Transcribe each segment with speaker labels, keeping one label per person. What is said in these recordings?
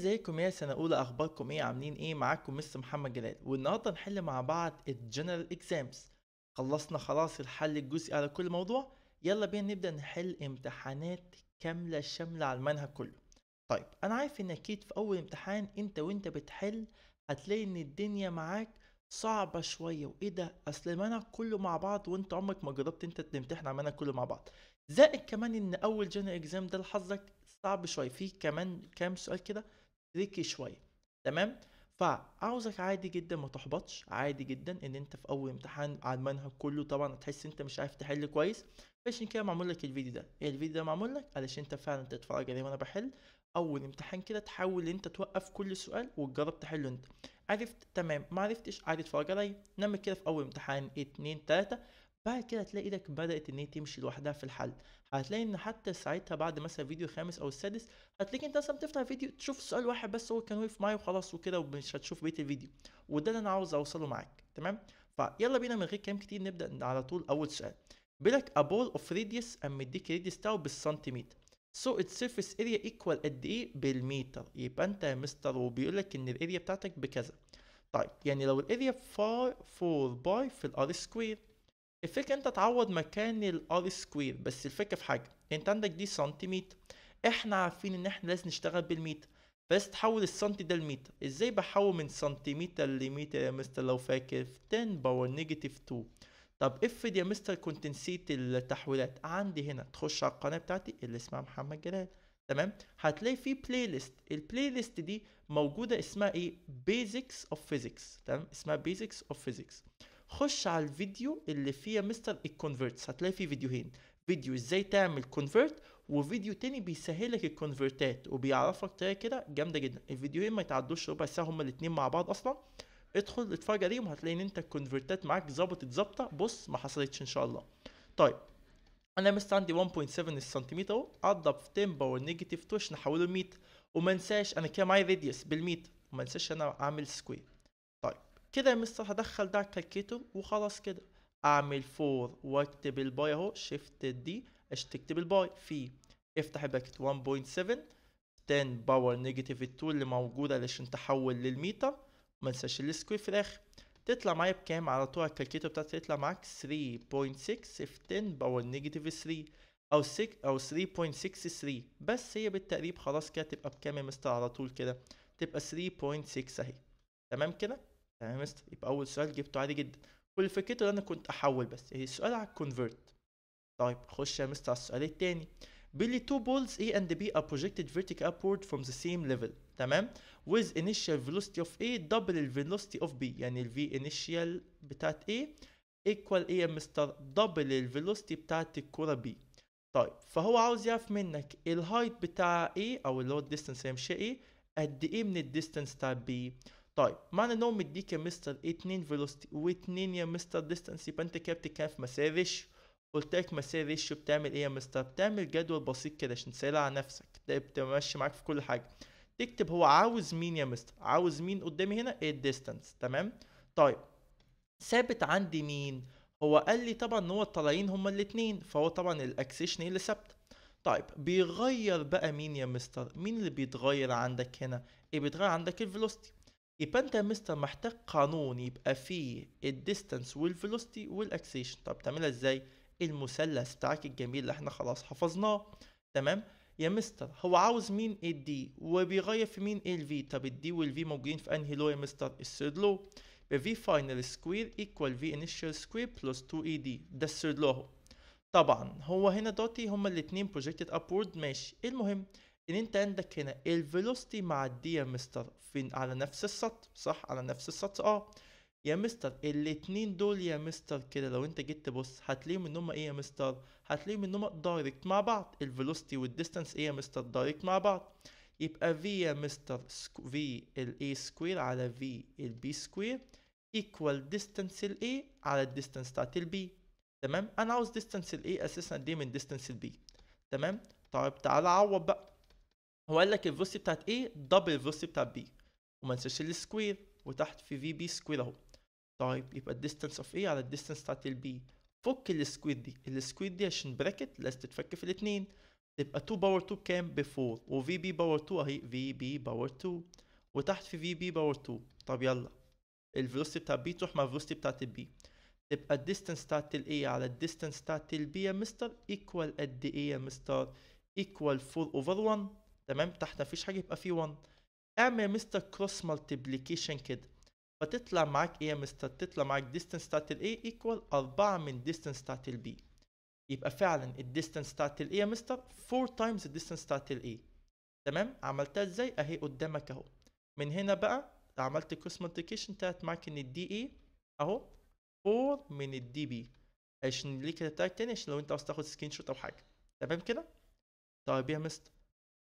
Speaker 1: ازيكم يا سنه اولى اخباركم ايه عاملين ايه معاكم مستر محمد جلال والنهارده هنحل مع بعض الجنرال اكزامز خلصنا خلاص الحل الجزئي على كل موضوع يلا بينا نبدا نحل امتحانات كامله شامله على المنهج كله طيب انا عارف ان اكيد في اول امتحان انت وانت بتحل هتلاقي ان الدنيا معاك صعبة شوية وإيه ده؟ أصل المنهج كله مع بعض وأنت عمرك ما جربت أنت تمتحن على المنهج كله مع بعض. زائد كمان إن أول جنرال إكزام ده لحظك صعب شوية، فيه كمان كام سؤال كده تريكي شويه تمام فعاوزك عادي جدا ما تحبطش عادي جدا ان انت في اول امتحان على المنهج كله طبعا هتحس انت مش عارف تحل كويس عشان كده معمول لك الفيديو ده إيه الفيديو ده معمول لك علشان انت فعلا تتفرج عليه وانا بحل اول امتحان كده تحاول انت توقف كل سؤال وتجرب تحله انت عرفت تمام ما عرفتش عادي اتفرج عليا نعمل كده في اول امتحان اتنين تلاتة بعد كده هتلاقي ايدك بدأت ان هي تمشي لوحدها في الحل هتلاقي ان حتى ساعتها بعد مثلا فيديو خامس او السادس هتلاقي انت مثلا بتفتح فيديو تشوف سؤال واحد بس هو كان واقف معايا وخلاص وكده ومش هتشوف بيت الفيديو وده اللي انا عاوز اوصله معاك تمام فيلا بينا من غير كلام كتير نبدا على طول اول سؤال بيقولك a ball of radius اما مديك radius بتاعه بالسنتيمتر سو so its surface area equal قد ايه بالمتر يبقى انت يا مستر وبيقول لك ان الاريا بتاعتك بكذا طيب يعني لو الاريا 4 باي في الار سكوير الفكره انت تعوض مكان الار سكوير بس الفكره في حاجه انت عندك دي سنتيمتر احنا عارفين ان احنا لازم نشتغل بالميت بس تحول السنتي ده لميتر ازاي بحول من سنتيمتر لميتر يا مستر لو فاكر في 10 باور نيجاتيف 2 طب افرض يا مستر كنت نسيت التحويلات عندي هنا تخش على القناه بتاعتي اللي اسمها محمد جلال تمام هتلاقي في بلاي ليست البلاي ليست دي موجوده اسمها ايه بيزكس اوف فيزكس تمام اسمها بيزكس اوف فيزكس خش على الفيديو اللي فيه مستر الكونفرتس هتلاقي فيه فيديوهين فيديو ازاي تعمل كونفرت وفيديو تاني بيسهلك الكونفرتات وبيعرفك طريقه كده جامده جدا الفيديوهين ما يتعدوش ربع ساعه هما الاتنين مع بعض اصلا ادخل اتفرج عليهم هتلاقي ان انت الكونفرتات معاك ظبطت ظابطه بص ما حصلتش ان شاء الله طيب انا مست عندي 1.7 السنتيمتر اهو عضب في 10 باور نيجاتيف 2 نحوله ل 100 وما انساش انا كده معايا راديوس بال 100 وما انساش انا اعمل سكوير كده يا مستر هدخل ده الكالكيتور وخلاص كده اعمل فور واكتب الباي اهو شيفت دي تكتب الباي في افتح الباكت 1.7 10 باور نيجاتيف 2 اللي موجوده علشان تحول للميتر ما تنساش السكوير في الاخر تطلع معايا بكام على طول الكالكيتو بتاعتي تطلع معاك 3.6 في 10 باور نيجاتيف 3 او 6 او 3.63 بس هي بالتقريب خلاص كده تبقى بكام يا مستر على طول كده تبقى 3.6 اهي تمام كده مستر يبقى اول سؤال جبته عادي جدا كل فكرته ان انا كنت احول بس يعني السؤال على الكونفرت طيب خش يا مستر على السؤال التاني بيلي تو balls A and B are projected vertically upward from the same level تمام with initial velocity of A double the velocity of B يعني ال V initial بتاعت A equal A يا مستر double the velocity بتاعت الكرة B طيب فهو عاوز يعرف منك الهايت بتاع A او اللي هو اللي هيمشي A قد ايه من distance بتاع B طيب معنى هو مديك يا مستر ايه اتنين فيلوستي 2 يا مستر ديستانس يبقى انت كده بتتكلم في مسائل ريشيو قلت لك ريشيو بتعمل ايه يا مستر بتعمل جدول بسيط كده عشان تسهل على نفسك ده بتمشي معاك في كل حاجه تكتب هو عاوز مين يا مستر عاوز مين قدامي هنا ايه الديستانس تمام طيب ثابت عندي مين هو قال لي طبعا ان هو الطالعين هما الاثنين فهو طبعا الاكسيشن هي اللي ثابته طيب بيغير بقى مين يا مستر مين اللي بيتغير عندك هنا ايه بيتغير عندك الفيلوستي يبقى انت مستر محتاج قانون يبقى فيه الديستانس والفيلوستي والاكسيشن طب تعملها ازاي المثلث بتاعك الجميل اللي احنا خلاص حفظناه تمام يا مستر هو عاوز مين الدي وبيغير في مين الفي طب الدي والفي موجودين في انهي لو يا مستر الثيرد لو في فاينل سكوير ايكوال في انيشال سكوير بلس 2 اي دي ده الثيرد لو طبعا هو هنا دوتي هما الاتنين بروجكتد ابورد ماشي المهم ان انت عندك هنا مع معديه يا مستر فين على نفس السطر صح على نفس السطر اه يا مستر الاتنين دول يا مستر كده لو انت جيت تبص هتلاقيهم ان هما ايه يا مستر هتلاقيهم ان هما دايركت مع بعض الفيلوسيتي والديستانس ايه يا مستر دايركت مع بعض يبقى v يا مستر في ال a سكوير على v ال b سكوير equal distance ال a على الديستانس بتاعت ال b تمام انا عاوز distance ال a اساسا دي إيه من distance ال b تمام طيب تعالى عوض بقى هو قال لك الفلوسيتي بتاعت A دبل الفلوسيتي بتاعت B وما ننساش السكوير وتحت في في بي سكوير اهو طيب يبقى الديستانس اوف A على الديستانس بتاعت B فك السكوير دي السكوير دي عشان براكت لازم تتفك في الاتنين تبقى 2 باور 2 بكام ب 4 وفي بي باور 2 اهي في بي باور 2 وتحت في في بي باور 2 طب يلا الفلوسيتي بتاعت B تروح مع الفلوسيتي بتاعت B تبقى الديستانس بتاعت A على الديستانس بتاعت B يا مستر ايكوال قد ايه يا مستر ايكوال 4 اوفر 1 تمام تحت مفيش حاجه يبقى في 1 اعمل مستر كروس مالتيبليكيشن كده فتطلع معاك ايه يا مستر تطلع معاك distance بتاعت ال A ايكوال 4 من distance بتاعت ال B يبقى فعلا الديستنس بتاعت ال A يا مستر 4 times الديستنس بتاعت ال A تمام عملتها ازاي اهي قدامك اهو من هنا بقى عملت كروس مالتيبليكيشن طلعت معاك ان الدي اي اهو 4 من الدي بي عشان ليه كده تاني عشان لو انت عاوز تاخد سكرين شوت او حاجه تمام كده طيب يا مستر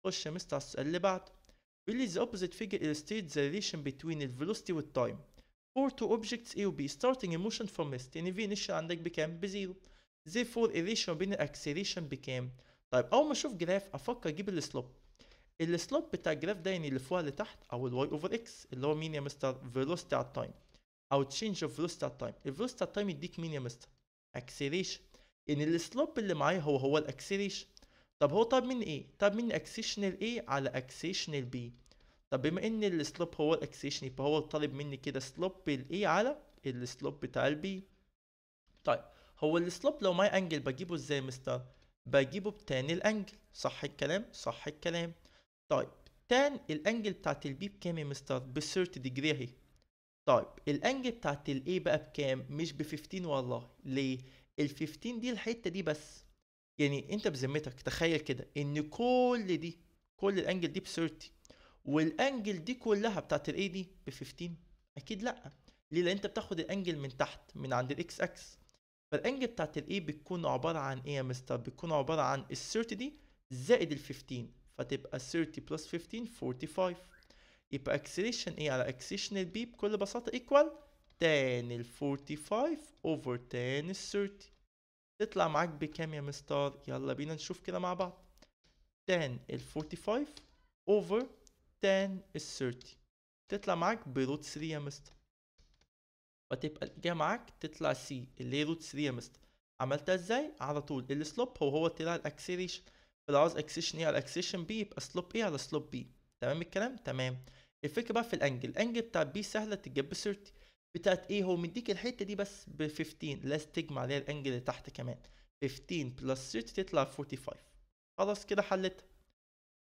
Speaker 1: خش مستر اللي بعد بيقول لي the opposite figure illustrates the relation between the velocity time for two objects A و B starting in motion from rest يعني V initial عندك بكام؟ بزيرو therefore the ratio بين acceleration بكام؟ طيب اول ما اشوف جراف افكر اجيب السلوب السلوب بتاع الجراف ده يعني اللي فوق اللي تحت او ال y over x اللي هو مين يا مستر؟ velocity على التايم او change of velocity على التايم velocity على التايم يديك مين يا مستر؟ acceleration يعني السلوب اللي معايا هو هو الاكسلريشن طب هو طب من ايه طب من اكسيشنال ايه على اكسيشنال بي طب بما ان السلوب هو الاكسيشن يبقى هو طالب مني كده سلوب الاي على السلوب بتاع البي طيب هو السلوب لو معايا انجل بجيبه ازاي مستر بجيبه بتان الانجل صح الكلام صح الكلام طيب تان الانجل بتاعت البي بكام يا مستر ب 30 ديجري اهي طيب الانجل بتاعت الاي بقى بكام مش ب 15 والله ليه ال 15 دي الحته دي بس يعني انت بذمتك تخيل كده ان كل دي كل الانجل دي ب 30 والانجل دي كلها بتاعت الاي دي ب 15 اكيد لا ليه لان انت بتاخد الانجل من تحت من عند الاكس اكس فالانجل بتاعت الاي بتكون عباره عن ايه يا مستر بتكون عباره عن ال 30 دي زائد ال 15 فتبقى 30 بلس 15 45 يبقى اكسليشن ايه على اكسليشن البي بكل بساطه ايكوال تان ال 45 اوفر تان ال 30 تطلع معاك بكام يا مستر يلا بينا نشوف كده مع بعض 10 ال 45 over 10 ال 30 تطلع معاك بروت 3 يا مستر وتبقى الإجابة معاك تطلع سي اللي هي روت 3 يا مستر عملتها ازاي؟ على طول السلوب هو هو طلع الاكسلريشن فلو عاوز اكسيشن ايه على اكسيشن بي يبقى سلوب ايه على سلوب بي تمام الكلام؟ تمام الفكرة بقى في الانجل الانجل بتاع بي سهلة تتجاب ب 30 بتاعت ايه هو مديك الحته دي بس ب 15 لازم تجمع عليها الانجل اللي تحت كمان 15 بلس 30 تطلع 45 خلاص كده حلتها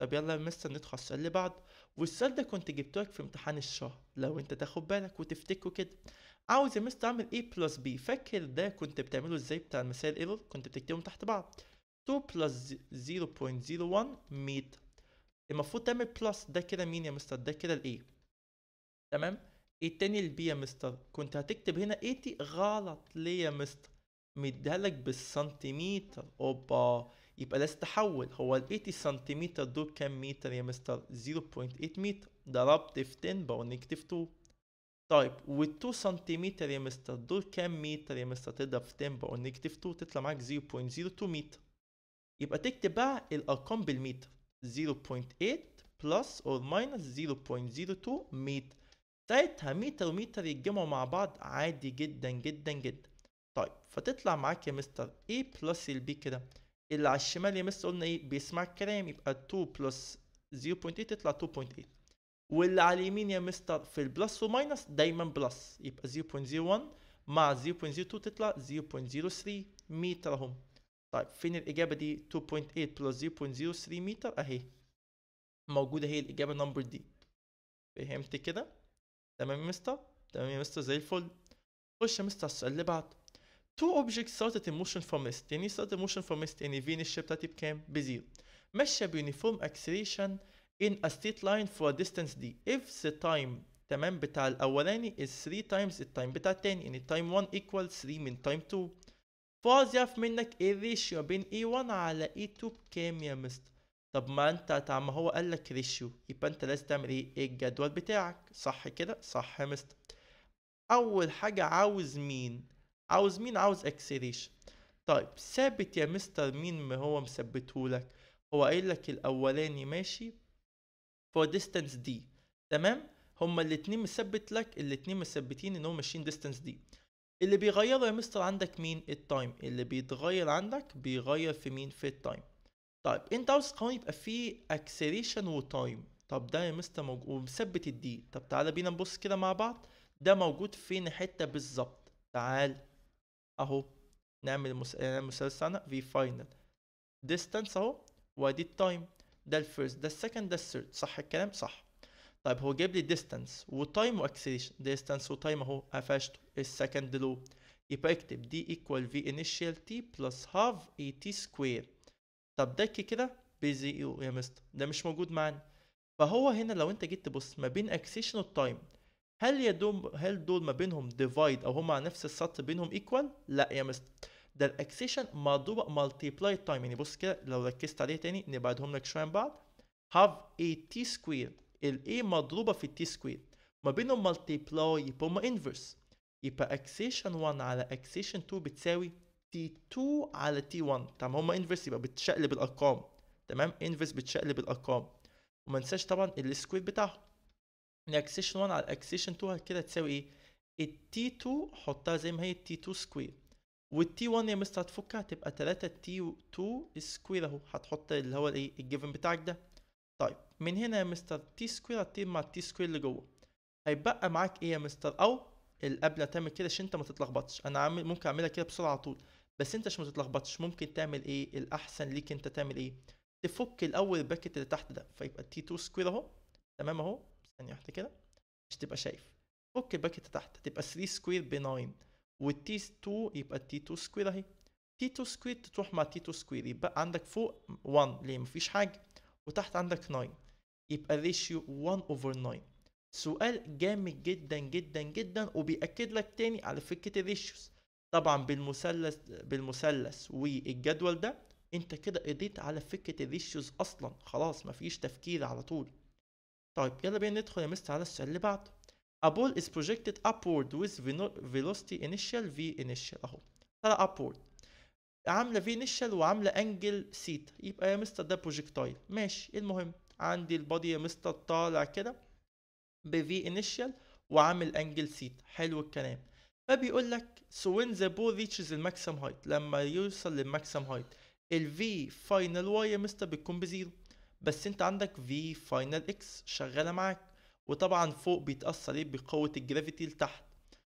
Speaker 1: طب يلا يا مستر ندخل السؤال اللي بعد والسؤال ده كنت جبته لك في امتحان الشهر لو انت تاخد بالك وتفتكه كده عاوز يا مستر اعمل a بلس b فاكر ده كنت بتعمله ازاي بتاع المسائل ايرور كنت بتكتبهم تحت بعض 2 بلس 0.01 ميت المفروض تعمل بلس ده كده مين يا مستر ده كده الايه تمام التاني البي يا مستر كنت هتكتب هنا 80 إيه؟ غلط ليه يا مستر مديهالك بالسنتيمتر اوبا يبقى لازم تحول هو ال 80 سنتيمتر دول كام متر يا مستر 0.8 متر ضربت في 10 بقوا نيجاتيف 2 طيب وال 2 سنتيمتر يا مستر دول كام متر يا مستر تضرب في 10 بقوا نيجاتيف 2 تطلع معاك 0.02 متر يبقى تكتب بقى الارقام بالمتر 0.8 بلس اور ماينس 0.02 متر ساعتها ميتر وميتر يتجمعوا مع بعض عادي جدا جدا جدا طيب فتطلع معاك يا مستر A بلس B كده اللي على الشمال يا مستر قلنا ايه بيسمع الكلام يبقى 2 بلس 0.8 تطلع 2.8 واللي على اليمين يا مستر في البلس وماينس دايما بلس يبقى 0.01 مع 0.02 تطلع 0.03 متر اهم طيب فين الاجابه دي 2.8 بلس 0.03 متر اهي موجوده هي الاجابه نمبر دي فهمت كده تمام يا مستر تمام يا مستر زي الفل خش يا مستر السؤال اللي بعده تو اوبجكت ستارتد ان motion فروم rest يعني ان إيه motion فروم rest يعني فين الشيب بتاعتي بكام بزيرو ماشيه بيونيفورم اكسليشن in a straight line for a distance d if the time تمام بتاع الاولاني is 3 times التايم بتاع التاني يعني time 1 equals 3 من time 2 فاز يعرف منك ايه الريشيو بين اي 1 علي اي e2 بكام يا مستر طب ما انت طب ما هو قال لك ريشيو يبقى انت لازم تعمل ايه؟, ايه الجدول بتاعك صح كده صح يا مستر اول حاجه عاوز مين عاوز مين عاوز اكسلريشن طيب ثابت يا مستر مين ما هو مثبتهولك هو قايل لك الاولاني ماشي فور ديستانس دي تمام هما الاتنين مثبت لك الاتنين مثبتين ان هم ماشيين ديستانس دي اللي بيغيره يا مستر عندك مين التايم اللي بيتغير عندك بيغير في مين في التايم طيب انت عاوز قوانين يبقى فيه اكسليشن وتايم طب ده يا مستر موجود ومثبت الدي طب تعالى بينا نبص كده مع بعض ده موجود فين حته بالظبط تعال اهو نعمل مس... نعمل مثلث في فاينل ديستانس اهو وادي التايم ده الفيرست ده السكند ده الثيرد صح الكلام صح طيب هو جايب لي ديستانس وتايم واكسليشن ديستانس وتايم اهو قفشته السكند لو يبقى اكتب دي ايكوال في انيشال تي بلس هاف اي تي سكوير طب دكي كده بيزي ايو يا مستر ده مش موجود معانا فهو هنا لو انت جيت تبص ما بين اكسيشن والتايم هل يا يدوم هل دول ما بينهم ديفايد او هما نفس السطر بينهم ايكوال لا يا مستر ده الاكسيشن مضروبه مالتيبلاي تايم يعني بص كده لو ركزت عليه تاني نبعدهم لك شويه عن بعض هاف اي تي سكوير الاي مضروبه في التي سكوير ما بينهم مالتيبلاي يبقى هما انفرس يبقى اكسيشن 1 على اكسيشن 2 بتساوي تي 2 على تي 1 تمام هما انفرس يبقى بتشقلب الارقام تمام انفرس بتشقلب الارقام وما ننساش طبعا السكوير بتاعهم الاكسيشن 1 على الاكسيشن 2 كده تساوي ايه التي 2 حطها زي ما هي التي 2 سكوير والتي 1 يا مستر هتفكها هتبقى 3 تي 2 سكوير اهو هتحط اللي هو الايه الجيفن بتاعك ده طيب من هنا يا مستر تي سكوير هتطير مع التي سكوير اللي جوه هيبقى معاك ايه يا مستر او قبل تعمل كده عشان انت ما تتلخبطش انا عامل ممكن اعملها كده بسرعه على طول بس انت شو ما تتلخبطش ممكن تعمل ايه الاحسن ليك انت تعمل ايه تفك الاول الباكت اللي تحت ده فيبقى التي 2 سكوير اهو تمام اهو ثانيه واحده كده مش تبقى شايف فك الباكت اللي تحت تبقى 3 سكوير ب 9 والتي 2 يبقى التي 2 سكوير اهي تي 2 سكوير تروح مع تي 2 سكوير يبقى عندك فوق 1 ليه مفيش حاجه وتحت عندك 9 يبقى الريشيو 1 اوفر 9 سؤال جامد جدا جدا جدا وبيأكد لك تاني على فكره الريشيوز طبعا بالمثلث بالمثلث والجدول ده انت كده قضيت على فكره الريشيوز اصلا خلاص مفيش تفكير على طول طيب يلا بينا ندخل يا مستر على السؤال اللي بعده A ball is projected upward with velocity initial v initial اهو طلع upward عامله في initial وعامله انجل سيتا يبقى يا مستر ده بروجكتايل ماشي إيه المهم عندي البادي يا مستر طالع كده ب v initial وعامل انجل سيتا حلو الكلام فبيقول لك so when the ball reaches الماكسيم هايت لما يوصل للماكسيم هايت الفي فاينل واي يا مستر بتكون بزيرو بس انت عندك في فاينل اكس شغاله معاك وطبعا فوق بيتاثر ايه بقوه الجرافيتي لتحت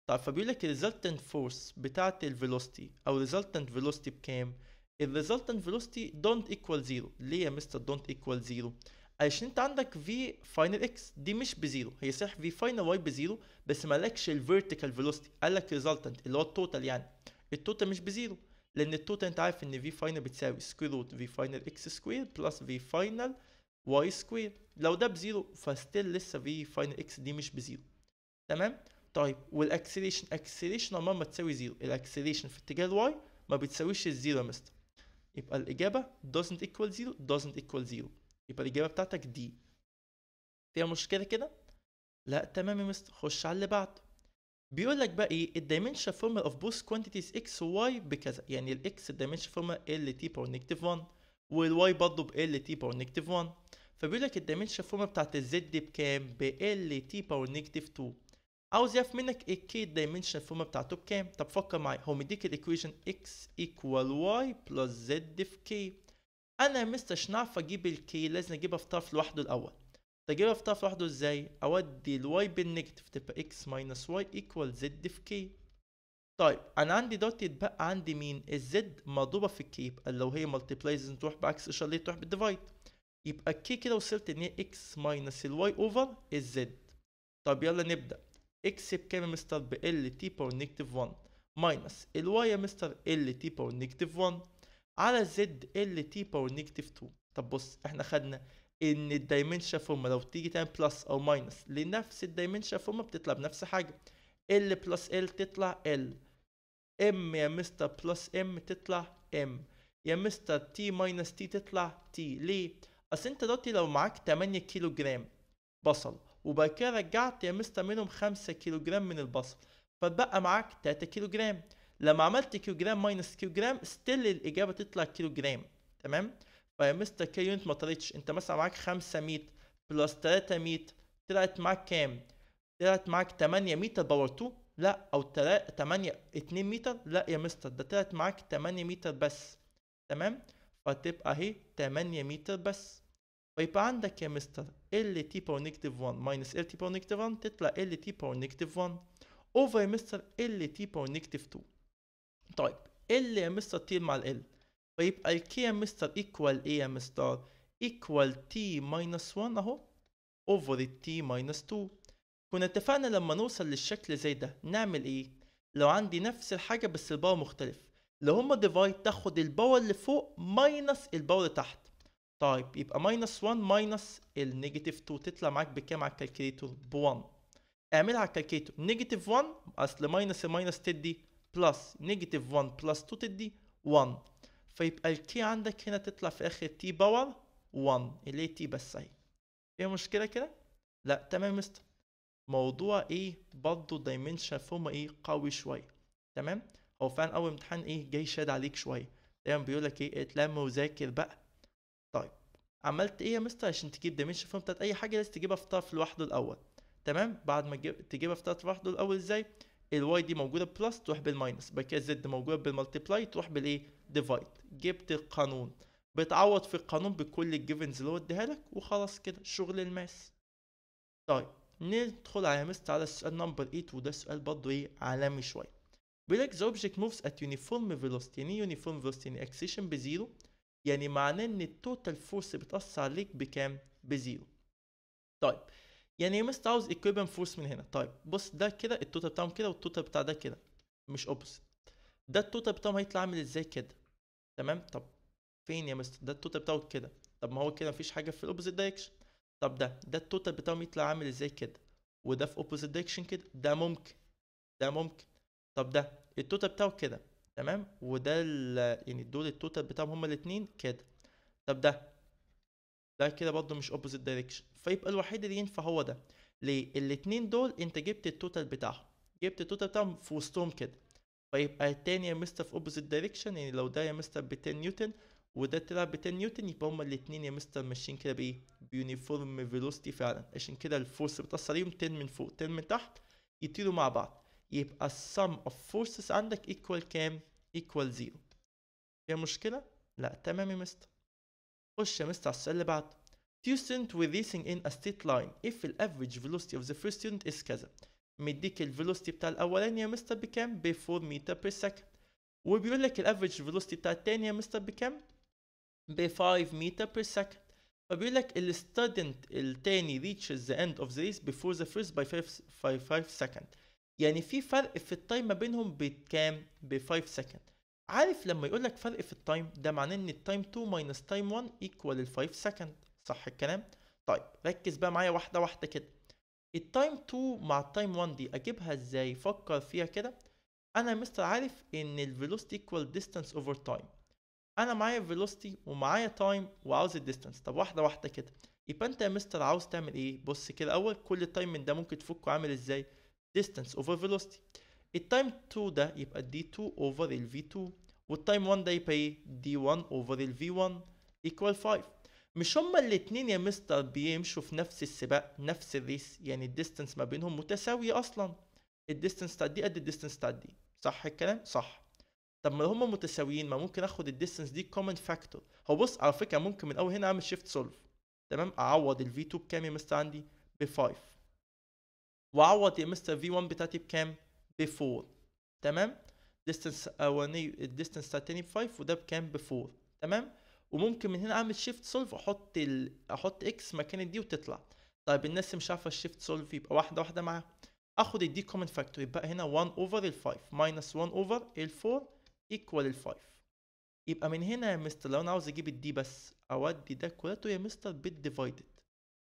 Speaker 1: طيب فبيقول لك الريزلتنت فورس بتاعه الفيلوستي او الريزلتنت فيلوستي بكام الريزلتنت فيلوستي دونت ايكوال زيرو ليه يا مستر دونت ايكوال زيرو علشان انت عندك في فاينل اكس دي مش بزيرو هي صح في فاينل واي بزيرو بس مالكش الفيرتيكال فيلوستي قالك ريزلتنت اللي هو التوتال يعني التوتال مش بزيرو لان التوتال انت عارف ان في فاينل بتساوي سكوير روت في فاينل اكس سكوير بلس في فاينل واي سكوير لو ده بزيرو فستيل لسه في فاينل اكس دي مش بزيرو تمام طيب والاكسليشن اكسليشن عمرها ما تساوي زيرو الاكسليشن في اتجاه الواي ما بتساويش الزيرو يا مستر يبقى الاجابه doesn't equal zero doesn't equal zero يبقى الاجابه بتاعتك دي فيها مشكله كده لا تمام يا مستر خش على اللي بعده بيقول لك بقى ايه الدايمنشن فورمال اوف بوث كوانتيتيز اكس واي بكذا يعني الاكس الدايمنشن فورمال ال تي باور نيجاتيف 1 والواي برضه ب ال تي باور نيجاتيف 1 فبيقول لك الدايمنشن فورمال بتاعت الزد بكام ب ال تي باور نيجاتيف 2 عاوز يعرف منك الكي الدايمنشن فورمال بتاعته بكام طب فكر معايا هو مديك الايكويشن اكس ايكوال واي بلس زد في كي انا مستر شنعرف اجيب الكي لازم اجيبها في طرف لوحده الاول تجيبها في طرف لوحده ازاي اودي الواي بالنيجاتيف تبقى اكس ماينس واي ايكوال زد في كي طيب انا عندي دوت يتبقى عندي مين الزد مضروبه في الكي يبقى لو هي مالتيبلايز تروح بعكس اشاره الله تروح بالديفايد يبقى الكي كده وصلت ان هي اكس ماينس الواي اوفر الزد طب يلا نبدا اكس بكام يا مستر ب ال تي باور نيجاتيف 1 ماينس الواي يا مستر ال تي باور نيجاتيف 1 على زد ال تي باور نيجاتيف 2 طب بص احنا خدنا ان الدايمنشن فورمه لو تيجي تعمل بلس او ماينس لنفس الدايمنشن فورمه بتطلع بنفس حاجه ال بلس ال تطلع ال ام يا مستر بلس ام تطلع ام يا مستر تي ماينس تي تطلع تي ليه اصل انت دلوقتي لو معاك 8 كيلو جرام بصل وبعد كده رجعت يا مستر منهم 5 كيلو جرام من البصل فتبقى معاك 3 كيلو جرام لما عملت كيلو جرام ماينس كيلو جرام ستيل الاجابه تطلع كيلو جرام تمام فيا مستر كي يونت ما طلعتش انت مثلا معاك 500 بلس 300 طلعت معاك كام؟ طلعت معاك 8 متر باور 2 لا او 8 2 متر لا يا مستر ده طلعت معاك 8 متر بس تمام فتبقى اهي 8 متر بس ويبقى عندك يا مستر ال تي باور نيجاتيف 1 ماينس ال تي باور نيجاتيف 1 تطلع ال تي باور نيجاتيف 1 اوفر يا مستر ال تي باور نيجاتيف 2 طيب ال يا مستر تي مع ال فيبقى الكي مستر ايكوال ايه يا مستر ايكوال تي ماينس 1 اهو اوفر التي ماينس 2 كنا اتفقنا لما نوصل للشكل زي ده نعمل ايه لو عندي نفس الحاجه بس الباور مختلف لو هما ديفايد تاخد الباور اللي فوق ماينس الباور اللي تحت طيب يبقى ماينس 1 ماينس النيجاتيف 2 تطلع معاك بكام على الكالكليتور ب 1 اعملها على الكالكليتور نيجاتيف 1 اصل ماينس الماينس تدي بلس نيجاتيف 1 بلس 2 تدي 1 فيبقى ال الكي عندك هنا تطلع في اخر تي باور 1 اللي هي تي بس اهي ايه مشكله كده لا تمام مستر موضوع ايه برضه دايمنشن فورم ايه قوي شويه تمام هو فعلا اول امتحان ايه جاي شاد عليك شويه دايما بيقول لك ايه اتلم وذاكر بقى طيب عملت ايه يا مستر عشان تجيب دايمنشن فورم بتاعت اي حاجه لازم تجيبها في طرف لوحده الاول تمام بعد ما تجيبها في طرف لوحده الاول ازاي الواي دي موجوده بلس تروح بالماينس بعد كده الزد موجوده بالمالتيبلاي تروح بالايه ديفايد جبت القانون بتعوض في القانون بكل الجيفنز اللي هو اديها لك وخلاص كده شغل الماس طيب ندخل على مست على السؤال نمبر 8 وده سؤال برضه ايه عالمي شويه بيقول لك ذا اوبجكت موفز ات يونيفورم فيلوسيتي يعني يونيفورم إيه فيلوسيتي يعني اكسيشن بزيرو يعني معناه ان التوتال فورس بتاثر عليك بكام بزيرو طيب يعني يا مست عاوز equivalent فورس من هنا طيب بص ده كده التوتال بتاعهم كده والتوتال بتاع ده كده مش اوبوزيت ده التوتال بتاعهم هيطلع عامل ازاي كده تمام طب فين يا مستر ده التوتال بتاعه كده طب ما هو كده مفيش حاجه في الاوبوزيت دايركشن طب ده ده التوتال بتاعهم يطلع عامل ازاي كده وده في اوبوزيت دايركشن كده ده ممكن ده ممكن طب ده التوتال بتاعه كده تمام وده يعني دول التوتال بتاعهم هما الاثنين كده طب ده ده كده برضه مش اوبوزيت دايركشن فيبقى الوحيد اللي ينفع هو ده ليه الاتنين دول انت جبت التوتال بتاعهم جبت التوتال بتاعهم في وسطهم كده فيبقى التاني يا مستر في اوبوزيت دايركشن يعني لو ده يا مستر ب 10 نيوتن وده طلع ب 10 نيوتن يبقى هما الاتنين يا مستر ماشيين كده بايه بيونيفورم فيلوسيتي فعلا عشان كده الفورس بتاثر عليهم 10 من فوق 10 من تحت يطيروا مع بعض يبقى السم اوف فورسز عندك ايكوال كام ايكوال زيرو في مشكله لا تمام يا مستر خش يا مستر على السؤال اللي بعده two students were racing in a straight line if the average velocity of the first student is كذا مديك ال velocity بتاع الاولاني يا مستر بكام ب 4 متر per second وبيقول لك average velocity بتاع التاني يا مستر بكام ب 5 متر per second فبيقول لك ال student التاني reaches the end of the race before the first 5 5 سكند يعني في فرق في التايم ما بينهم بكام ب 5 second عارف لما يقول لك فرق في التايم ده معناه ان التايم 2 minus time 1 equal 5 second صح الكلام طيب ركز بقى معايا واحده واحده كده التايم 2 مع التايم 1 دي اجيبها ازاي فكر فيها كده انا يا مستر عارف ان الفيلوسيتي ايكوال ديستانس اوفر تايم انا معايا فيلوسيتي ومعايا تايم وعاوز الديستانس طب واحده واحده كده يبقى انت يا مستر عاوز تعمل ايه بص كده اول كل تايم من ده ممكن تفكه عامل ازاي distance over velocity التايم 2 ده يبقي دي d2 over ال v2 والتايم 1 ده يبقى ايه دي 1 over ال v1 equal 5 مش هما الاتنين يا مستر بيمشوا في نفس السباق نفس الريس يعني الديستنس ما بينهم متساوية أصلا الديستنس بتاعت دي قد الديستنس بتاعت دي صح الكلام؟ صح طب ما هما متساويين ما ممكن اخد الديستنس دي كومن فاكتور هو بص على فكره ممكن من اول هنا اعمل شيفت سولف تمام اعوض v 2 بكام يا مستر عندي ب 5 واعوض يا مستر v 1 بتاعتي بكام ب 4 تمام ديستنس اولاني الديستنس بتاع التاني ب 5 وده بكام ب 4 تمام وممكن من هنا اعمل شيفت سولف واحط ال... احط اكس مكان دي وتطلع طيب الناس مش عارفه الشيفت سولف يبقى واحده واحده معاها اخد الدي كومن فاكتور يبقى هنا 1 اوفر ال 5 ماينس 1 اوفر ال 4 ايكوال ال 5 يبقى من هنا يا مستر لو انا عاوز اجيب الدي بس اودي ده كولاته يا مستر بيت ديفايدد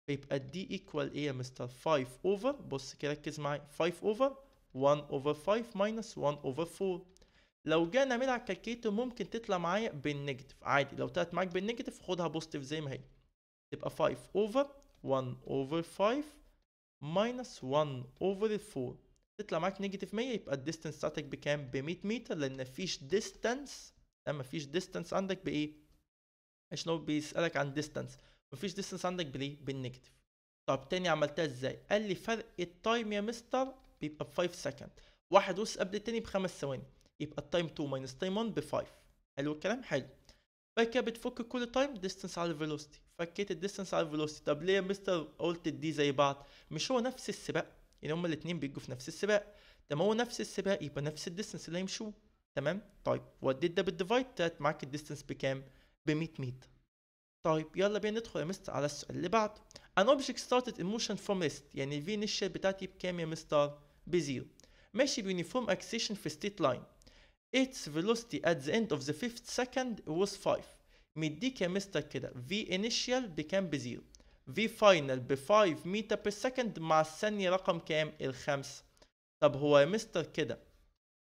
Speaker 1: فيبقى الدي ايكوال ايه يا مستر 5 اوفر بص كده ركز معايا 5 اوفر 1 اوفر 5 ماينس 1 اوفر 4 لو جينا نعمل على الكالكيتو ممكن تطلع معايا بالنيجاتيف عادي لو طلعت معاك بالنيجاتيف خدها بوزيتيف زي ما هي تبقى 5 اوفر 1 اوفر 5 ماينس 1 اوفر 4 تطلع معاك نيجاتيف 100 يبقى الديستنس بتاعتك بكام ب 100 متر لان مفيش ديستنس لما مفيش ديستنس عندك بايه عشان هو بيسالك عن ديستنس مفيش ديستنس عندك بليه بالنيجاتيف طب تاني عملتها ازاي قال لي فرق التايم يا مستر بيبقى ب 5 سكند واحد وص قبل التاني بخمس ثواني يبقى التايم 2 ماينس تايم 1 ب 5 حلو الكلام حلو بعد كده بتفك كل تايم ديستنس على الفيلوستي فكيت الديستنس على الفيلوستي طب ليه يا مستر قلت الدي زي بعض مش هو نفس السباق يعني هما الاثنين بيجوا في نفس السباق طب هو نفس السباق يبقى نفس الديستنس اللي هيمشوه تمام طيب وديت ده بالديفايد طلعت معاك الديستنس بكام ب 100 متر طيب يلا بينا ندخل يا مستر على السؤال اللي بعده ان اوبجيكت ستارتد ان موشن فروم ريست يعني الفي initial بتاعتي بكام يا مستر بزيرو ماشي بيونيفورم اكسيشن في ستيت لاين its velocity at the end of the fifth second was 5 مديك يا مستر كده v initial بكام بزيرو v final ب 5 meter per second مع الثانية رقم كام الخمسة طب هو يا مستر كده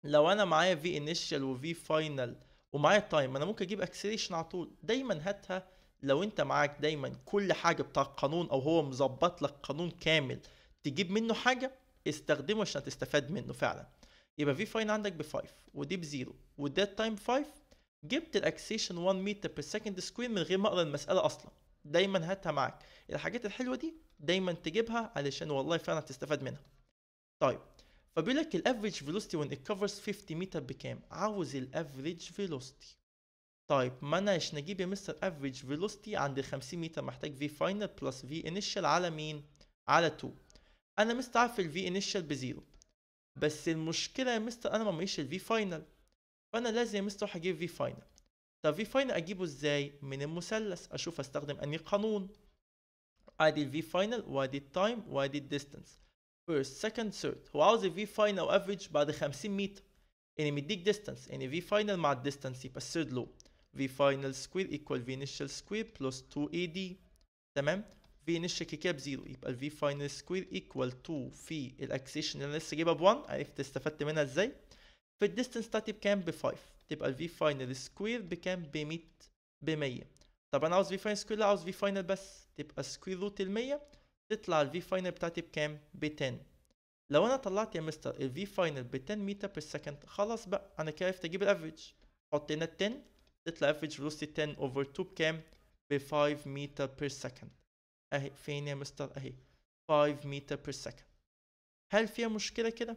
Speaker 1: لو انا معايا v initial و v final ومعايا time انا ممكن اجيب acceleration على طول دايما هاتها لو انت معاك دايما كل حاجة بتاع القانون او هو مظبط لك قانون كامل تجيب منه حاجة استخدمه عشان تستفاد منه فعلا يبقى في فاين عندك ب 5 ودي ب 0 والديت تايم 5 جبت الاكسيشن 1 متر بير سكند سكوير من غير ما اقرا المساله اصلا دايما هاتها معاك الحاجات الحلوه دي دايما تجيبها علشان والله فعلا تستفاد منها طيب فبيقول لك الافريج فيلوستي وان كفرز 50 متر بكام عاوز الافريج فيلوستي طيب ما انا عشان اجيب يا مستر افريج فيلوستي عند 50 متر محتاج في فاينل بلس في انيشال على مين على 2 انا مستعرف الفي انيشال بزيرو بس المشكله يا مستر انا ما معيش الفي فاينل فانا لازم يا مستر هجيب في فاينل طب في فاينل اجيبه ازاي من المثلث اشوف استخدم اني قانون ادي الفي فاينل وادي التايم وادي الديستنس فيرست سكند ثيرد هو عاوز الفي فاينل افريج بعد 50 متر يعني مديك ديستانس يعني في فاينل مع الديستانس يبقى الثيرد لو في فاينل سكوير ايكوال في انيشال سكوير بلس 2 اي دي تمام في نشكي كده بزيرو يبقى الفي فاينل سكوير ايكوال تو في الاكسيشن اللي انا لسه جايبها ب 1 عرفت استفدت منها ازاي في الديستنس بتاعتي بكام ب 5 تبقى الفي فاينل سكوير بكام ب 100 ب 100 طب انا عاوز في فاينل سكوير لا عاوز في فاينل بس تبقى سكوير روت ال 100 تطلع الفي فاينل بتاعتي بكام ب 10 لو انا طلعت يا مستر الفي فاينل ب 10 متر بير سكند خلاص بقى انا كده عرفت اجيب الافريج حط هنا ال 10 تطلع افريج فيلوسيتي 10 اوفر 2 بكام ب 5 متر بير سكند اهي فين يا مستر اهي 5 متر بير سكند هل فيها مشكله كده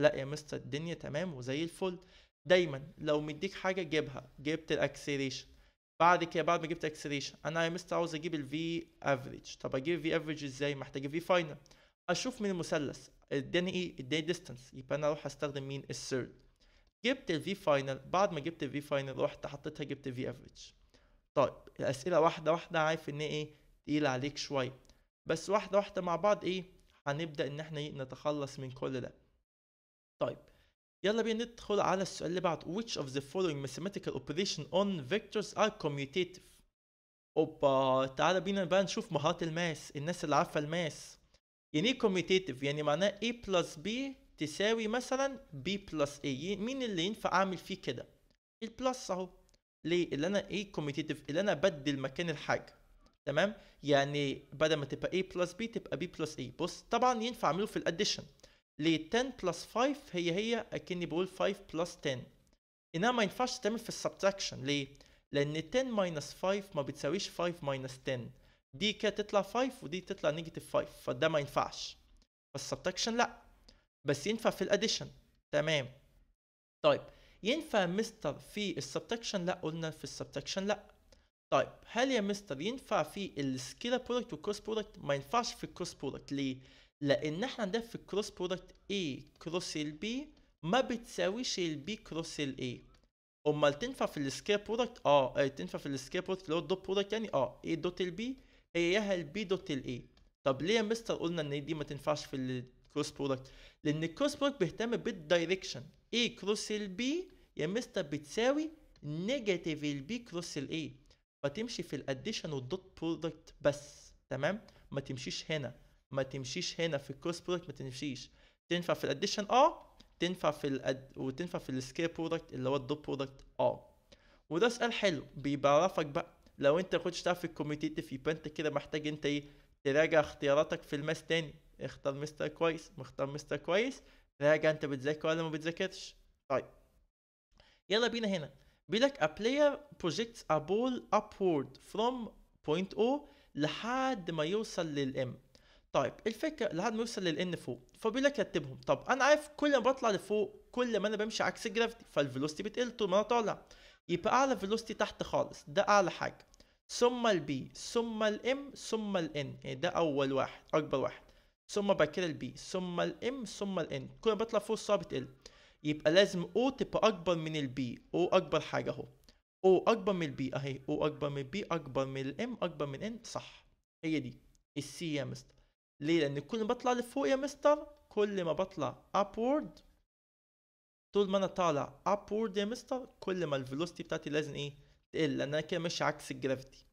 Speaker 1: لا يا مستر الدنيا تمام وزي الفل دايما لو مديك حاجه جيبها جبت الاكسلريشن بعد كده بعد ما جبت اكسلريشن انا يا مستر عاوز اجيب الفي افريج طب اجيب الفي افريج ازاي محتاج الفي فاينل اشوف من المثلث اداني ايه اداني ديستانس يبقى انا اروح استخدم مين السيرد جبت الفي فاينل بعد ما جبت الفي فاينل رحت حطيتها جبت الفي افريج طيب الاسئله واحده واحده عارف ان ايه تقيل عليك شويه بس واحده واحده مع بعض ايه هنبدا ان احنا إيه نتخلص من كل ده طيب يلا بينا ندخل على السؤال اللي بعده which of the following mathematical operation on vectors are commutative اوبا تعالى بينا بقى نشوف مهارات الماس الناس اللي عارفه الماس يعني ايه commutative يعني معناه a plus b تساوي مثلا b plus a مين اللي ينفع اعمل فيه كده البلس اهو ليه اللي انا ايه commutative اللي انا بدل مكان الحاجه تمام يعني بدل ما تبقى A plus B تبقى B plus A بص طبعا ينفع اعمله في الاديشن ليه 10 plus 5 هي هي اكني بقول 5 plus 10 انما ما ينفعش تعمل في السبتراكشن ليه لان 10 minus 5 ما بتساويش 5 minus 10 دي كده تطلع 5 ودي تطلع نيجاتيف 5 فده ما ينفعش فالسبتراكشن لا بس ينفع في الاديشن تمام طيب ينفع مستر في السبتراكشن لا قلنا في السبتراكشن لا طيب هل يا مستر ينفع في السكيلا برودكت والكروس برودكت ما ينفعش في الكروس برودكت ليه لان احنا عندنا في الكروس برودكت A كروس ال B ما بتساويش ال B كروس ال A امال تنفع في السكيلا آه. برودكت اه تنفع في السكيلا برودكت اللي هو الدوت برودكت يعني اه A دوت ال B هي ياها ال B دوت ال A طب ليه يا مستر قلنا ان دي ما تنفعش في الكروس برودكت لان الكروس برودكت بيهتم بالدايركشن A كروس ال B يا مستر بتساوي نيجاتيف ال B كروس ال A فتمشي في الاديشن والدوت برودكت بس تمام ما تمشيش هنا ما تمشيش هنا في الكروس برودكت ما تمشيش تنفع في الاديشن اه تنفع في الأد... وتنفع في السكير برودكت اللي هو الدوت برودكت اه وده سؤال حلو بيعرفك بقى لو انت كنتش تعرف الكوميتيتيف يبقى انت كده محتاج انت ايه تراجع اختياراتك في الماس تاني اختار مستر كويس مختار مستر كويس راجع انت بتذاكر ولا ما بتذاكرش طيب يلا بينا هنا بيلك a player projects a ball upward from point O لحد ما يوصل للام طيب الفكره لحد ما يوصل للان فوق فبيلك رتبهم طب انا عارف كل ما بطلع لفوق كل ما انا بمشي عكس الجرافيتي فالفيلوستي بتقل طول ما انا طالع يبقى اعلى فيلوستي تحت خالص ده اعلى حاجه ثم B ثم M ثم يعني ده اول واحد اكبر واحد ثم بعد كده B ثم M ثم N كل ما بطلع فوق الصورة بتقل يبقى لازم او تبقى اكبر من البي او اكبر حاجه اهو او اكبر من البي اهي او اكبر من البي اكبر من الام اكبر من ان صح هي دي السي يا مستر ليه لان كل ما بطلع لفوق يا مستر كل ما بطلع upward طول ما انا طالع upward يا مستر كل ما الفيلوستي بتاعتي لازم ايه تقل لان انا كده ماشي عكس الجرافيتي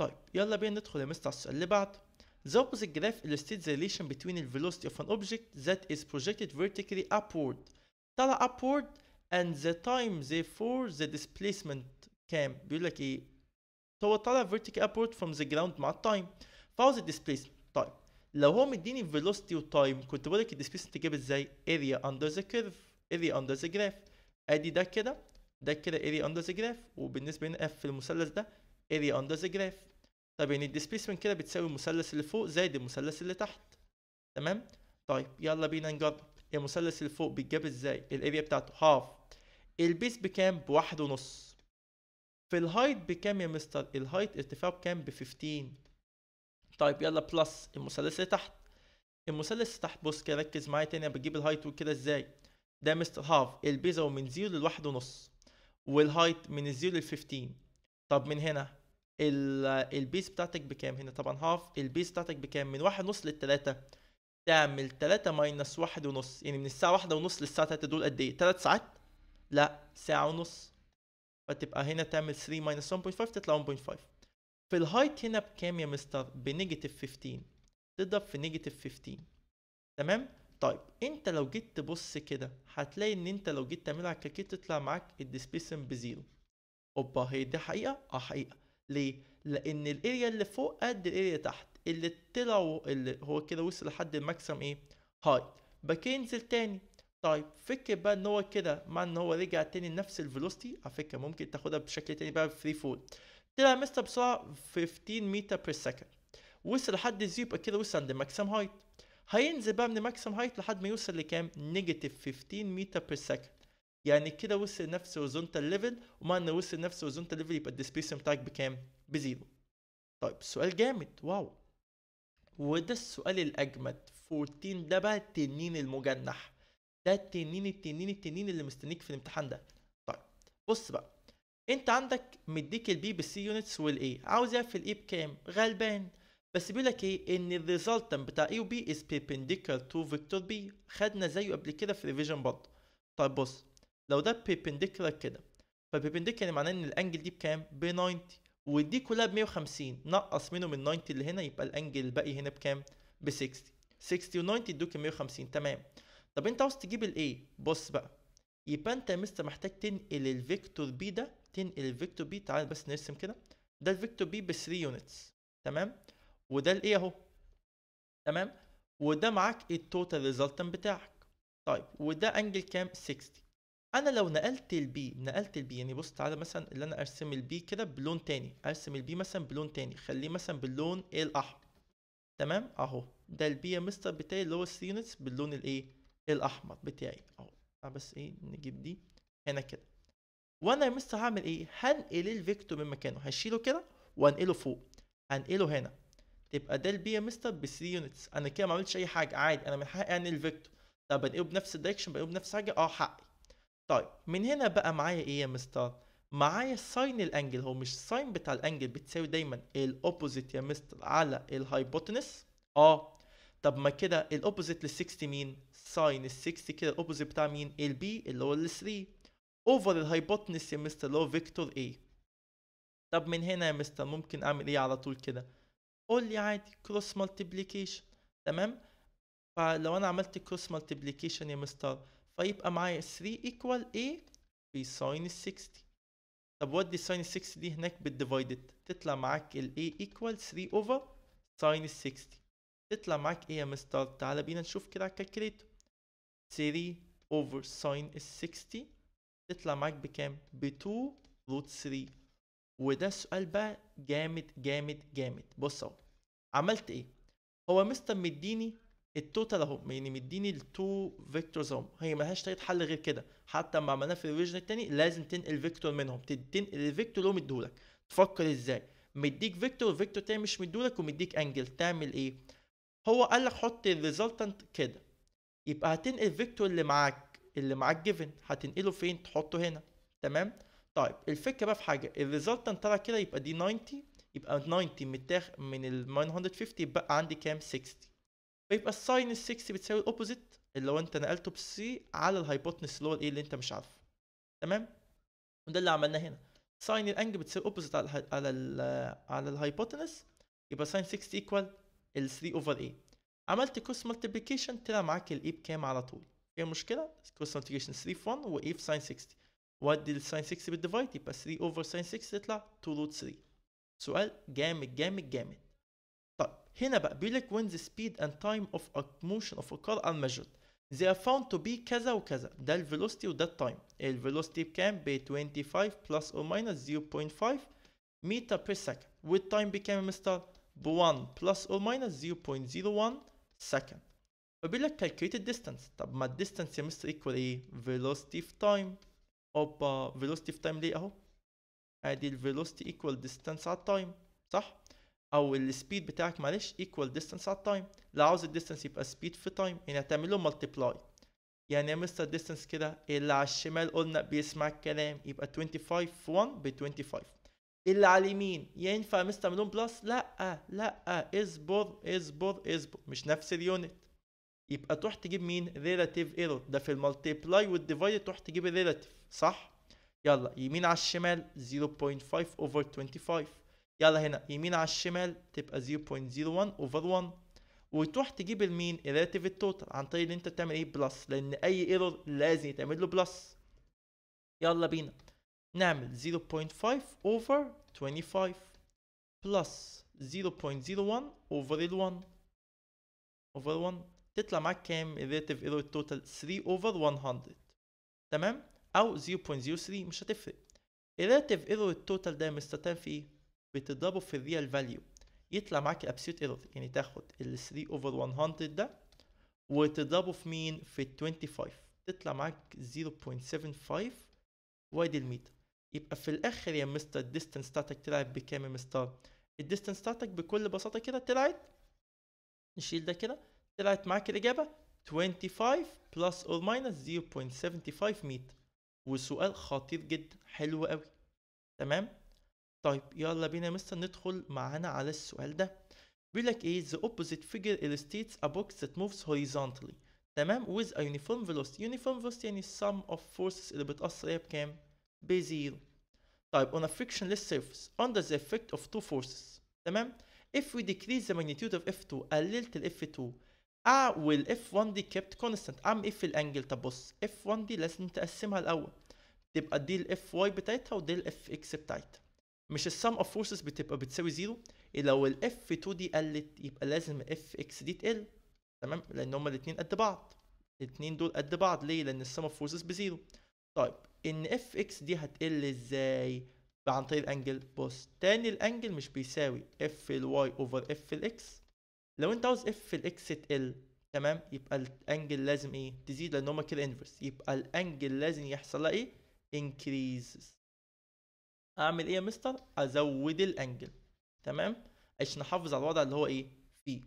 Speaker 1: طيب يلا بينا ندخل يا مستر السؤال اللي بعده The opposite graph illustrates the relation between the velocity of an object that is projected vertically upward طلع upward and the time therefore the displacement كام بيقول لك ايه هو طلع vertical upward from the ground مع time فهو the displacement طيب لو هو مديني velocity و time كنت بقول لك displacement تجيب ازاي area under the curve area under the graph ادي ده كده ده كده area under the graph وبالنسبه هنا f في المثلث ده area under the graph طب يعني displacement كده بتساوي المثلث اللي فوق زائد المثلث اللي تحت تمام طيب يلا بينا نجرب المثلث اللي فوق بيتجاب ازاي الاريا بتاعته هاف البيس بكام بواحد ونص في الهايت بكام يا مستر الهايت ارتفاعه بكام ب 15 طيب يلا بلس المثلث اللي تحت المثلث اللي تحت بص كده ركز معايا تاني انا بجيب الهايت وكده ازاي ده مستر هاف البيزا هو من 0 لواحد ونص والهايت من الزيرو لل 15 طب من هنا البيس بتاعتك بكام هنا طبعا هاف البيس بتاعتك بكام من واحد ونص للتلاتة تعمل 3 ماينس 1 ونص يعني من الساعة 1 ونص للساعة 3 دول قد ايه؟ 3 ساعات؟ لا ساعة ونص فتبقى هنا تعمل 3 ماينس 1.5 تطلع 1.5 في الهايت هنا بكام يا مستر؟ بنيجاتيف 15 تضرب في نيجاتيف 15 تمام؟ طيب انت لو جيت تبص كده هتلاقي ان انت لو جيت تعملها كليك تطلع معاك الديسبيسن بزيرو اوبا هي دي حقيقة؟ اه حقيقة ليه؟ لان الاريا اللي فوق قد الاريا تحت اللي طلعوا اللي هو كده وصل لحد الماكسيم ايه هاي باك ينزل تاني طيب فكر بقى ان هو كده مع ان هو رجع تاني لنفس الفيلوستي على فكره ممكن تاخدها بشكل تاني بقى فري فول طلع مستر بسرعه 15 متر بير سكند وصل لحد زيرو يبقى كده وصل عند ماكسيم هايت هينزل بقى من ماكسيم هايت لحد ما يوصل لكام نيجاتيف 15 متر بير سكند يعني كده وصل نفس هوريزونتال ليفل ومع انه وصل نفس هوريزونتال ليفل يبقى الديسبيسمنت بتاعك بكام بزيرو طيب سؤال جامد واو وده السؤال الاجمد 14 ده بقى التنين المجنح ده التنين التنين التنين اللي مستنيك في الامتحان ده طيب بص بقى انت عندك مديك البي بالسي يونتس والاي عاوز اقفل الاي بكام غلبان بس بيقول لك ايه ان الريزلتن بتاع اي وبي از بيبنديكولار تو فيكتور بي خدنا زيه قبل كده في ريفيجن برضه طيب بص لو ده بيبنديكولار كده فالبيبنديكولار معناه ان الانجل دي بكام ب 90 ودي كلها ب 150 نقص منه من 90 اللي هنا يبقى الانجل الباقي هنا بكام؟ ب 60 60 و90 ادوك 150 تمام طب انت عاوز تجيب الايه؟ بص بقى يبقى انت يا مستر محتاج تنقل الفيكتور بي ده تنقل الفيكتور بي تعال بس نرسم كده ده الفيكتور بي ب 3 يونتس تمام وده الايه اهو تمام وده معاك التوتال ريزلتنت بتاعك طيب وده انجل كام 60 انا لو نقلت البي نقلت البي يعني بص تعالى مثلا اللي انا ارسم البي كده بلون تاني ارسم البي مثلا بلون تاني خليه مثلا باللون ايه الاحمر تمام اهو ده البي يا مستر بتاعي اللي هو السيونتس باللون الايه الاحمر بتاعي اهو آه، بس ايه نجيب دي هنا كده وانا يا مستر هعمل ايه هنقل الفيكتور من مكانه هشيله كده وانقله فوق هنقله هنا تبقى ده البي يا مستر ب 3 يونتس انا كده ما عملتش اي حاجه عادي انا من حقي انقل الفيكتور طب بنقله بنفس الدايركشن بنقله بنفس حاجه اه حقي طيب من هنا بقى معايا ايه يا مستر معايا ساين الانجل هو مش ساين بتاع الانجل بتساوي دايما الاوبوزيت يا مستر على الهايبوتنس اه طب ما كده الاوبوزيت لل 60 مين ساين ال 60 كده الاوبوزيت بتاع مين البي اللي هو ال 3 اوفر الهايبوتنس يا مستر اللي هو فيكتور اي طب من هنا يا مستر ممكن اعمل ايه على طول كده قول لي عادي كروس مالتيبليكيشن تمام فلو انا عملت كروس مالتيبليكيشن يا مستر فيبقى معايا 3 equal a في ساين 60 طب ودي ساين 60 دي هناك بالديفايدد تطلع معاك ال a equal 3 over ساين 60 تطلع معاك ايه يا مستر تعالى بينا نشوف كده على الكالكليتر 3 over ساين 60 تطلع معاك بكام ب 2 root 3 وده سؤال بقى جامد جامد جامد بص اهو عملت ايه هو مستر مديني التوتال اهو يعني مديني التو فيكتورز اهو هي ملهاش طريقه حل غير كده حتى لما عملناها في الريجن الثاني لازم تنقل فيكتور منهم تنقل الفيكتور اللي هو مديهولك تفكر ازاي مديك فيكتور فيكتور تاني مش مديهولك ومديك انجل تعمل ايه هو قال لك حط الريزلتنت كده يبقى هتنقل فيكتور اللي معاك اللي معاك جيفن هتنقله فين تحطه هنا تمام طيب الفكره بقى في حاجه الريزلتنت طلع كده يبقى دي 90 يبقى 90 متاخ من ال 950 يبقى عندي كام 60 فيبقى الساين ال 6 بتساوي الاوبوزيت اللي لو انت نقلته بالسي على الهايبوتنس اللي هو الايه اللي انت مش عارفه تمام وده اللي عملناه هنا ساين الانج بتساوي اوبوزيت على ال آه، على الـ على الهايبوتنس يبقى ساين 6 ايكوال ال 3 اوفر اي عملت كوس مالتيبليكيشن طلع معاك الاي بكام على طول ايه المشكله كوس مالتيبليكيشن 3 في 1 واي في ساين 60 ودي الساين 6 بالديفايد يبقى 3 اوفر ساين 6 تطلع 2 روت 3 سؤال جامد جامد جامد هنا بقى بيقول لك when the speed and time of a motion of a car are measured they are found to be كذا وكذا ده ال velocity وده ال velocity بكام ب 25 plus or minus 0.5 متر per second والتايم بكام يا مستر ب 1 plus or minus 0.01 second فبيقول لك calculate distance طب ما distance يا مستر equal ايه velocity في time اوبا velocity في time ليه اهو ادي velocity equal distance على time صح او السبيد بتاعك معلش ايكوال ديستانس على التايم لو عاوز الديستانس يبقى سبيد في تايم يعني هتعمل له ملتبلاي يعني يا مستر ديستانس كده اللي على الشمال قلنا بيسمع الكلام يبقى 25 في 1 ب 25 اللي على اليمين ينفع يا مستر ملون بلس لا لا اصبر اصبر اصبر مش نفس اليونت يبقى تروح تجيب مين ريلاتيف ايرور ده في الملتبلاي والديفايد تروح تجيب الريلاتيف صح يلا يمين على الشمال 0.5 اوفر 25 يلا هنا يمين على الشمال تبقى 0.01 اوفر 1 وتروح تجيب المين الريلاتيف التوتال عن طريق ان انت تعمل ايه بلس لان اي ايرور لازم يتعمل له بلس يلا بينا نعمل 0.5 اوفر 25 بلس 0.01 اوفر ال 1 اوفر 1 تطلع معاك كام الريلاتيف ايرور التوتال 3 اوفر 100 تمام او 0.03 مش هتفرق الريلاتيف ايرور التوتال ده مستتان في ايه بتضربه في الريال فاليو يطلع معاك الابسوليوت ايرور يعني تاخد ال 3 اوفر 100 ده وتضربه في مين في ال 25 تطلع معاك 0.75 وادي الميتر يبقى في الاخر يا مستر الديستنس بتاعتك طلعت بكام يا مستر الديستنس بتاعتك بكل بساطه كده طلعت نشيل ده كده طلعت معاك الاجابه 25 بلس اور ماينس 0.75 متر وسؤال خطير جدا حلو قوي تمام طيب يلا بينا مستر ندخل معانا على السؤال ده بيقول لك ايه the opposite figure illustrates a box that moves horizontally تمام with a uniform velocity uniform velocity يعني sum of forces اللي بتأثر هي بكام بزيرو طيب on a frictionless surface under the effect of two forces تمام if we decrease the magnitude of F2 قللت ال F2 اه وال F1 دي kept constant اعمل ايه في الانجل طب بص F1 دي لازم تقسمها الاول تبقى دي ال Fy بتاعتها ودي ال Fx بتاعتها مش السم اوف فورسز بتبقى بتساوي زيرو إيه لو الاف 2 دي قلت يبقى لازم اف اكس دي تقل تمام لان هما الاثنين قد بعض الاثنين دول قد بعض ليه لان السم اوف فورسز بزيرو طيب ان اف اكس دي هتقل ازاي عن طريق الانجل بص تاني الانجل مش بيساوي اف الواي اوفر اف الاكس لو انت عاوز اف الاكس تقل تمام يبقى الانجل لازم ايه تزيد لان هما كده انفرس يبقى الانجل لازم يحصل لها ايه انكريز اعمل ايه يا مستر ازود الانجل تمام عشان احافظ على الوضع اللي هو ايه فيه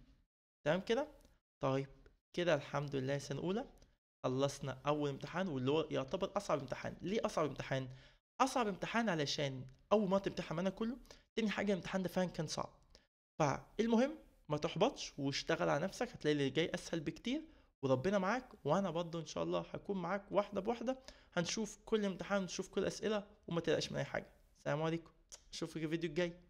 Speaker 1: تمام كده طيب كده الحمد لله سنه اولى خلصنا اول امتحان واللي هو يعتبر اصعب امتحان ليه اصعب امتحان اصعب امتحان علشان اول ما تمتحن معانا كله تاني حاجه الامتحان ده فعلا كان صعب فالمهم ما تحبطش واشتغل على نفسك هتلاقي اللي جاي اسهل بكتير وربنا معاك وانا برضه ان شاء الله هكون معاك واحده بواحده هنشوف كل امتحان نشوف كل اسئله وما تقلقش من اي حاجه السلام عليكم نشوفك الفيديو الجاي